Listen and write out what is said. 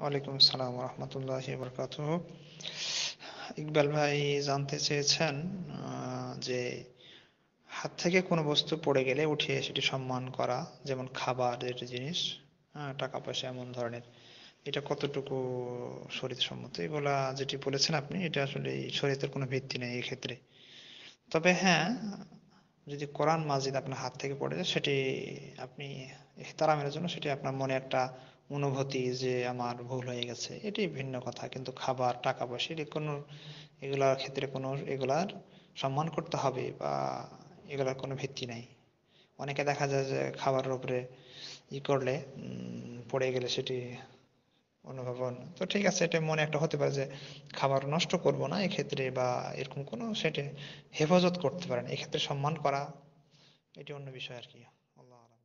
ওয়ালাইকুম আসসালাম রহমতুল্লাহ বরকাত ইকবাল ভাই জানতে চেয়েছেন যে হাত থেকে কোনো বস্তু পড়ে গেলে উঠিয়ে সেটি সম্মান করা যেমন খাবার যেটি জিনিস টাকা পয়সা এমন ধরনের এটা কতটুকু শরীর সম্মত এগুলা যেটি বলেছেন আপনি এটা আসলে শরীরের কোনো ভিত্তি নেই এক্ষেত্রে তবে হ্যাঁ যদি কোরআন মাজিদ আপনার হাত থেকে পড়ে যায় সেটি আপনি তারা জন্য সেটি আপনার মনে একটা অনুভূতি যে আমার ভুল হয়ে গেছে এটি ভিন্ন কথা কিন্তু খাবার টাকা পয়সা এটি কোনো এগুলার ক্ষেত্রে কোনো এগুলার সম্মান করতে হবে বা এগুলার কোনো ভিত্তি নাই অনেকে দেখা যায় যে খাবারের উপরে ই করলে পড়ে গেলে সেটি অনুভবন তো ঠিক আছে এটা মনে একটা হতে পারে যে খাবার নষ্ট করব না এক্ষেত্রে বা এরকম কোনো সেটি হেফাজত করতে পারেন এক্ষেত্রে সম্মান করা এটি অন্য বিষয় আর কি আল্লাহ